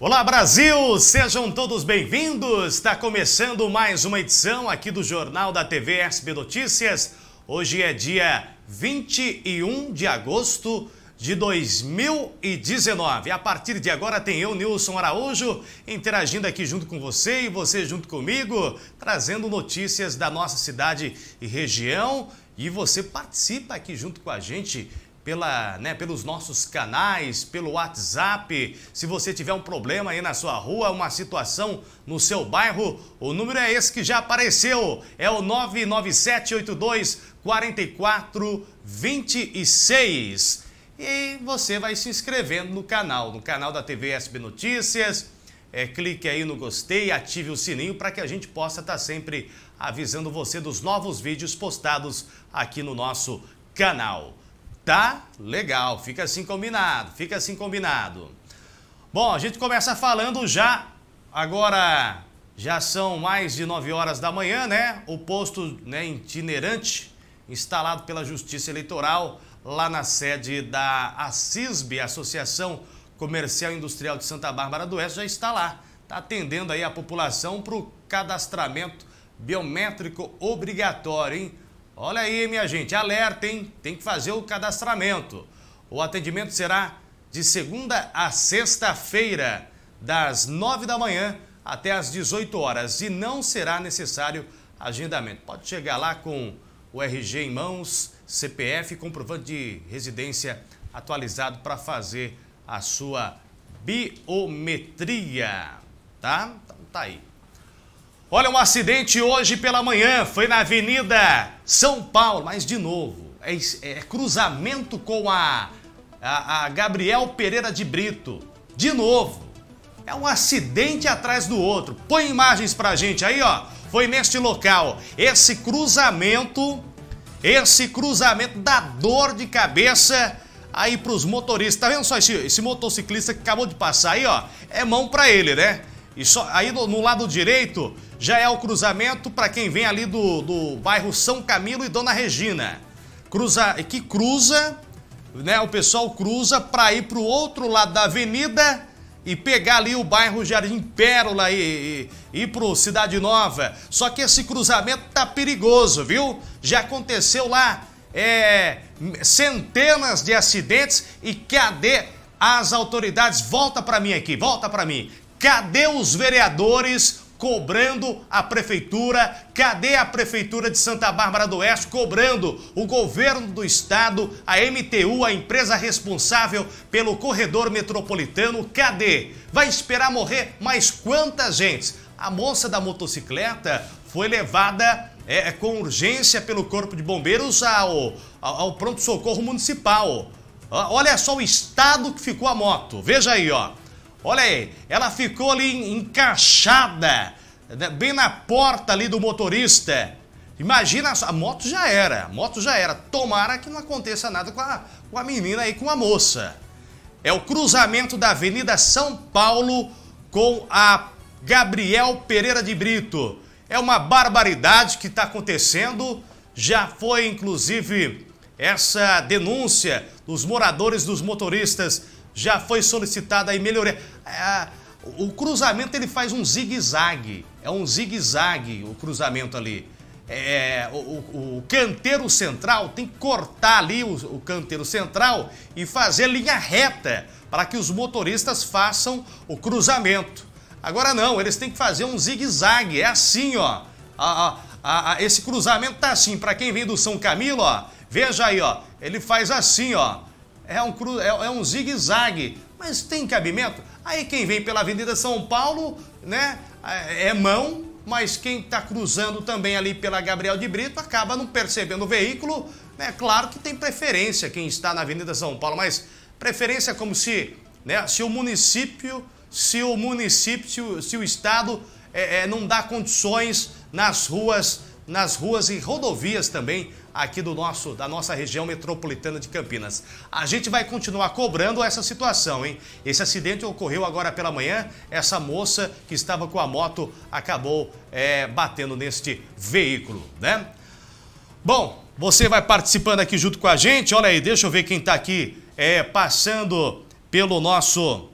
Olá Brasil, sejam todos bem-vindos. Está começando mais uma edição aqui do Jornal da TV SB Notícias. Hoje é dia 21 de agosto de 2019. A partir de agora tem eu, Nilson Araújo, interagindo aqui junto com você e você junto comigo, trazendo notícias da nossa cidade e região. E você participa aqui junto com a gente pela, né, pelos nossos canais, pelo WhatsApp. Se você tiver um problema aí na sua rua, uma situação no seu bairro, o número é esse que já apareceu. É o 99782 4426. E você vai se inscrevendo no canal, no canal da TV SB Notícias. É, clique aí no gostei, ative o sininho para que a gente possa estar tá sempre avisando você dos novos vídeos postados aqui no nosso canal. Tá legal, fica assim combinado, fica assim combinado. Bom, a gente começa falando já, agora já são mais de 9 horas da manhã, né? O posto né, itinerante instalado pela Justiça Eleitoral lá na sede da ACISB, Associação Comercial e Industrial de Santa Bárbara do Oeste, já está lá. Está atendendo aí a população para o cadastramento biométrico obrigatório, hein? Olha aí, minha gente, alerta, hein? Tem que fazer o cadastramento. O atendimento será de segunda a sexta-feira, das 9 da manhã até as 18 horas, e não será necessário agendamento. Pode chegar lá com o RG em mãos, CPF, comprovante de residência atualizado para fazer a sua biometria, tá? Então tá aí. Olha, um acidente hoje pela manhã foi na Avenida São Paulo, mas de novo, é, é cruzamento com a, a, a Gabriel Pereira de Brito. De novo, é um acidente atrás do outro. Põe imagens pra gente aí, ó. Foi neste local. Esse cruzamento, esse cruzamento dá dor de cabeça aí pros motoristas. Tá vendo só esse, esse motociclista que acabou de passar aí, ó? É mão pra ele, né? E só, aí no, no lado direito já é o cruzamento para quem vem ali do, do bairro São Camilo e Dona Regina. Cruza, que cruza, né? O pessoal cruza para ir para o outro lado da avenida e pegar ali o bairro Jardim Pérola e, e, ir o Cidade Nova. Só que esse cruzamento tá perigoso, viu? Já aconteceu lá é, centenas de acidentes e cadê as autoridades? Volta para mim aqui, volta para mim. Cadê os vereadores cobrando a prefeitura? Cadê a prefeitura de Santa Bárbara do Oeste cobrando o governo do estado, a MTU, a empresa responsável pelo corredor metropolitano? Cadê? Vai esperar morrer mais quantas gentes? A moça da motocicleta foi levada é, é com urgência pelo Corpo de Bombeiros ao, ao, ao pronto-socorro municipal. Olha só o estado que ficou a moto. Veja aí, ó. Olha aí, ela ficou ali encaixada, né, bem na porta ali do motorista. Imagina, a moto já era, a moto já era. Tomara que não aconteça nada com a, com a menina aí, com a moça. É o cruzamento da Avenida São Paulo com a Gabriel Pereira de Brito. É uma barbaridade que está acontecendo. Já foi, inclusive, essa denúncia dos moradores, dos motoristas já foi solicitada aí melhoria. É, o cruzamento ele faz um zigue-zague, é um zigue-zague o cruzamento ali. É, o, o, o, canteiro central tem que cortar ali o, o canteiro central e fazer linha reta para que os motoristas façam o cruzamento. Agora não, eles têm que fazer um zigue-zague, é assim ó. A, a, a, esse cruzamento tá assim, para quem vem do São Camilo, ó, veja aí ó, ele faz assim ó, é um, cru, é, é um zigue-zague, mas tem cabimento? Aí quem vem pela Avenida São Paulo, né, é, é mão, mas quem está cruzando também ali pela Gabriel de Brito acaba não percebendo o veículo. Né? Claro que tem preferência quem está na Avenida São Paulo, mas preferência como se, né, se o município, se o município, se o, estado é, é, não dá condições nas ruas, nas ruas e rodovias também aqui do nosso, da nossa região metropolitana de Campinas. A gente vai continuar cobrando essa situação, hein? Esse acidente ocorreu agora pela manhã. Essa moça que estava com a moto acabou é, batendo neste veículo, né? Bom, você vai participando aqui junto com a gente. Olha aí, deixa eu ver quem está aqui é, passando pelo nosso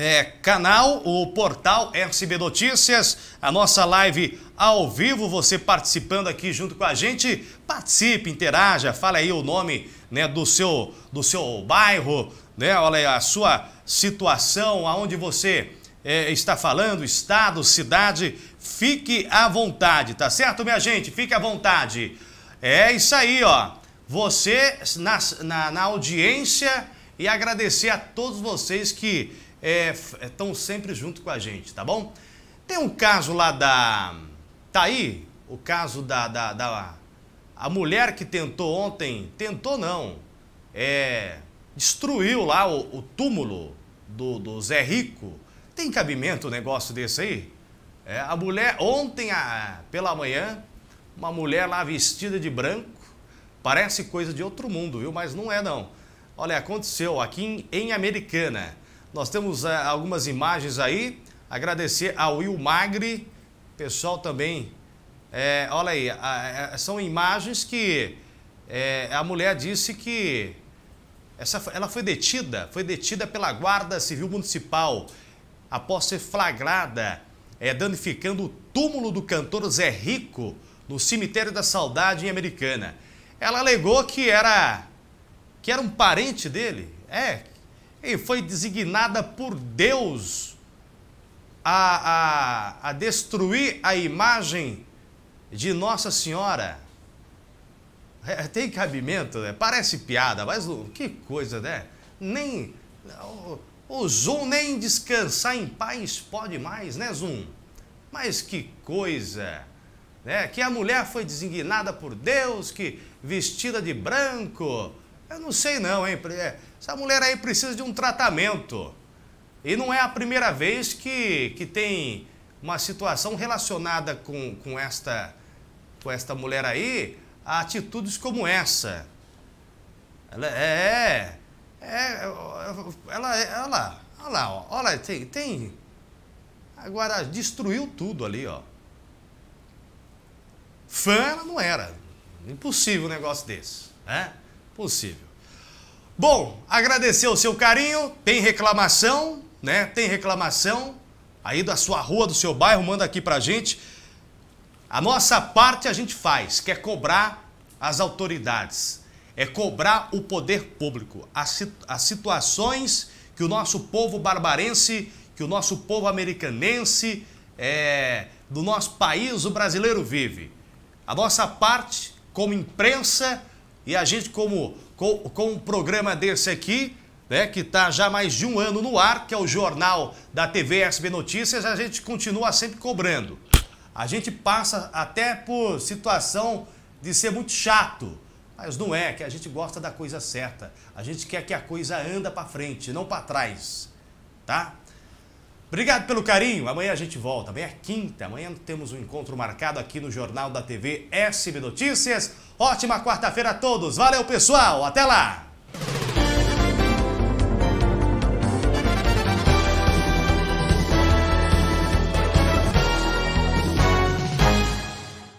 é, canal, o portal SB Notícias, a nossa live ao vivo, você participando aqui junto com a gente. Participe, interaja, fala aí o nome né, do, seu, do seu bairro, né, olha aí, a sua situação, aonde você é, está falando, estado, cidade. Fique à vontade, tá certo, minha gente? Fique à vontade. É isso aí, ó. Você na, na, na audiência e agradecer a todos vocês que é, estão é, sempre junto com a gente, tá bom? Tem um caso lá da. Tá aí? O caso da. da, da a mulher que tentou ontem. Tentou não. É, destruiu lá o, o túmulo do, do, Zé Rico. Tem cabimento o um negócio desse aí? É, a mulher, ontem a, pela manhã, uma mulher lá vestida de branco. Parece coisa de outro mundo, viu? Mas não é não. Olha, aconteceu aqui em, em Americana. Nós temos eh, algumas imagens aí. Agradecer ao Will Magri, pessoal também. É, olha aí, são imagens que é, a mulher disse que essa, ela foi detida, foi detida pela Guarda Civil Municipal após ser flagrada é, danificando o túmulo do cantor Zé Rico no cemitério da Saudade em Americana. Ela alegou que era que era um parente dele, é, e foi designada por Deus a, a, a destruir a imagem de Nossa Senhora. É, é tem cabimento, né? Parece piada, mas que coisa, né? Nem. O, o Zoom nem descansar em paz pode mais, né, Zoom? Mas que coisa! Né? Que a mulher foi designada por Deus, que vestida de branco. Eu não sei não, hein? É, essa mulher aí precisa de um tratamento. E não é a primeira vez que, que tem uma situação relacionada com, com, esta, com esta mulher aí, a atitudes como essa. Ela é. É. é ela ela Olha lá. Olha lá, tem, tem. Agora, destruiu tudo ali, ó. Fã ela não era. Impossível um negócio desse. Né? Possível. Bom, agradecer o seu carinho. Tem reclamação, né? Tem reclamação aí da sua rua, do seu bairro, manda aqui pra gente. A nossa parte a gente faz, que é cobrar as autoridades, é cobrar o poder público, as, as situações que o nosso povo barbarense, que o nosso povo americanense, é, do nosso país, o brasileiro vive. A nossa parte, como imprensa, e a gente, como com, com um programa desse aqui, né, que está já mais de um ano no ar, que é o jornal da TV SB Notícias, a gente continua sempre cobrando. A gente passa até por situação de ser muito chato, mas não é, que a gente gosta da coisa certa. A gente quer que a coisa anda para frente, não para trás, tá? Obrigado pelo carinho. Amanhã a gente volta. Amanhã é quinta. Amanhã temos um encontro marcado aqui no Jornal da TV SB Notícias. Ótima quarta-feira a todos. Valeu, pessoal. Até lá.